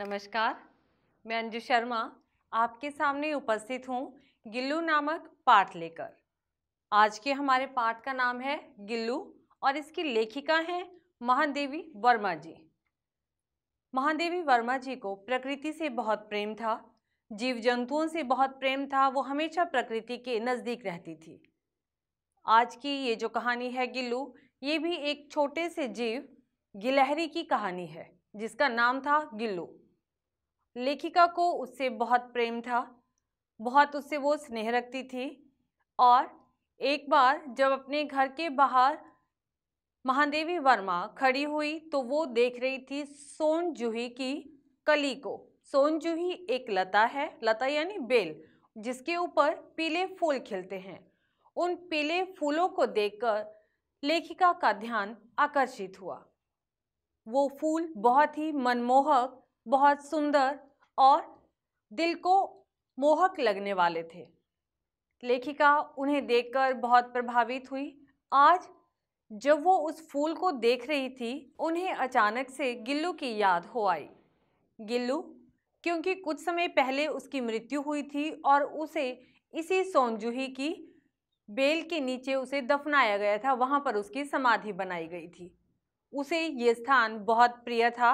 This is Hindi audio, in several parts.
नमस्कार मैं अंजू शर्मा आपके सामने उपस्थित हूँ गिल्लू नामक पाठ लेकर आज के हमारे पाठ का नाम है गिल्लू और इसकी लेखिका हैं महादेवी वर्मा जी महादेवी वर्मा जी को प्रकृति से बहुत प्रेम था जीव जंतुओं से बहुत प्रेम था वो हमेशा प्रकृति के नज़दीक रहती थी आज की ये जो कहानी है गिल्लू ये भी एक छोटे से जीव गिलहरी की कहानी है जिसका नाम था गिल्लू लेखिका को उससे बहुत प्रेम था बहुत उससे वो स्नेह रखती थी और एक बार जब अपने घर के बाहर महादेवी वर्मा खड़ी हुई तो वो देख रही थी सोन जूही की कली को सोन जूही एक लता है लता यानी बेल जिसके ऊपर पीले फूल खिलते हैं उन पीले फूलों को देखकर लेखिका का ध्यान आकर्षित हुआ वो फूल बहुत ही मनमोहक बहुत सुंदर और दिल को मोहक लगने वाले थे लेखिका उन्हें देखकर बहुत प्रभावित हुई आज जब वो उस फूल को देख रही थी उन्हें अचानक से गिल्लू की याद हो आई गिल्लू क्योंकि कुछ समय पहले उसकी मृत्यु हुई थी और उसे इसी सोनजूही की बेल के नीचे उसे दफनाया गया था वहाँ पर उसकी समाधि बनाई गई थी उसे ये स्थान बहुत प्रिय था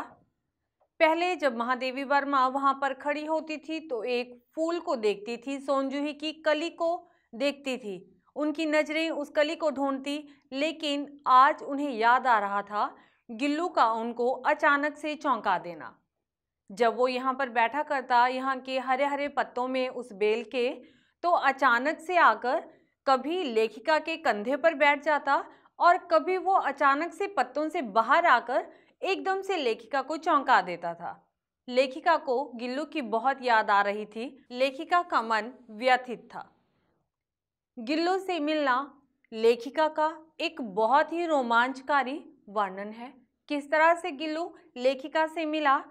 पहले जब महादेवी वर्मा वहां पर खड़ी होती थी तो एक फूल को देखती थी सोनजूही की कली को देखती थी उनकी नज़रें उस कली को ढूंढती लेकिन आज उन्हें याद आ रहा था गिल्लू का उनको अचानक से चौंका देना जब वो यहाँ पर बैठा करता यहाँ के हरे हरे पत्तों में उस बेल के तो अचानक से आकर कभी लेखिका के कंधे पर बैठ जाता और कभी वो अचानक से पत्तों से बाहर आकर एकदम से लेखिका को चौंका देता था लेखिका को गिल्लू की बहुत याद आ रही थी लेखिका का मन व्यथित था गिल्लू से मिलना लेखिका का एक बहुत ही रोमांचकारी वर्णन है किस तरह से गिल्लू लेखिका से मिला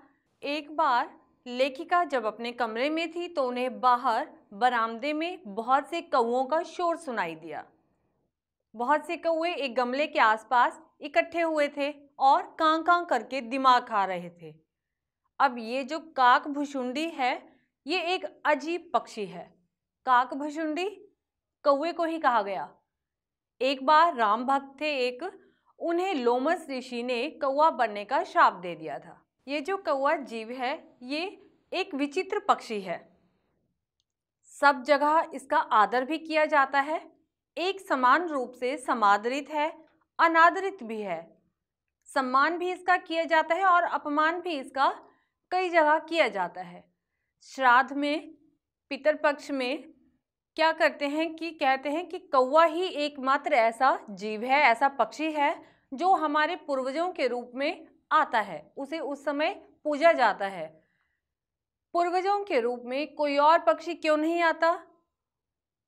एक बार लेखिका जब अपने कमरे में थी तो उन्हें बाहर बरामदे में बहुत से कौओं का शोर सुनाई दिया बहुत से कौए एक गमले के आसपास इकट्ठे हुए थे और कां कां करके दिमाग खा रहे थे अब ये जो काक भुशुंडी है ये एक अजीब पक्षी है काक भुशुंडी कौए को ही कहा गया एक बार राम भक्त थे एक उन्हें लोमस ऋषि ने कौआ बनने का श्राप दे दिया था ये जो कौआ जीव है ये एक विचित्र पक्षी है सब जगह इसका आदर भी किया जाता है एक समान रूप से समादरित है अनादरित भी है सम्मान भी इसका किया जाता है और अपमान भी इसका कई जगह किया जाता है श्राद्ध में पितर पक्ष में क्या करते हैं कि कहते हैं कि कौवा ही एकमात्र ऐसा जीव है ऐसा पक्षी है जो हमारे पूर्वजों के रूप में आता है उसे उस समय पूजा जाता है पूर्वजों के रूप में कोई और पक्षी क्यों नहीं आता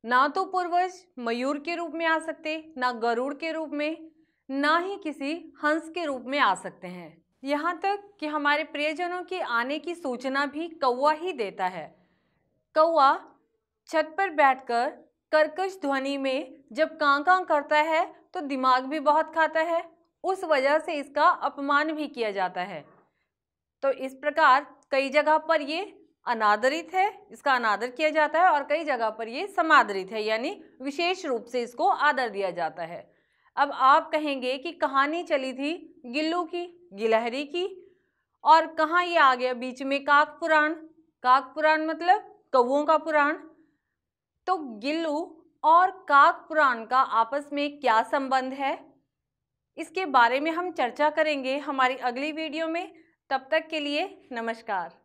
ना तो पूर्वज मयूर के रूप में आ सकते ना गरुड़ के रूप में ना ही किसी हंस के रूप में आ सकते हैं यहाँ तक कि हमारे प्रियजनों के आने की सूचना भी कौआ ही देता है कौआ छत पर बैठकर कर्कश ध्वनि में जब कां कां करता है तो दिमाग भी बहुत खाता है उस वजह से इसका अपमान भी किया जाता है तो इस प्रकार कई जगह पर ये अनादरित है इसका अनादर किया जाता है और कई जगह पर ये समादरित है यानी विशेष रूप से इसको आदर दिया जाता है अब आप कहेंगे कि कहानी चली थी गिल्लू की गिलहरी की और कहाँ ये आ गया बीच में काक पुराण काक पुराण मतलब कौओं का पुराण तो गिल्लू और काक पुराण का आपस में क्या संबंध है इसके बारे में हम चर्चा करेंगे हमारी अगली वीडियो में तब तक के लिए नमस्कार